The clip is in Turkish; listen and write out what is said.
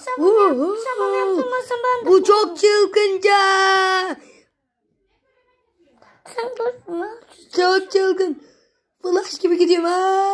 Sabun, yap, sabun yaptırmasın ben de. Bu çok çılgınca. Sen dur. Çok çılgın. Flash gibi gidiyorum. Aa.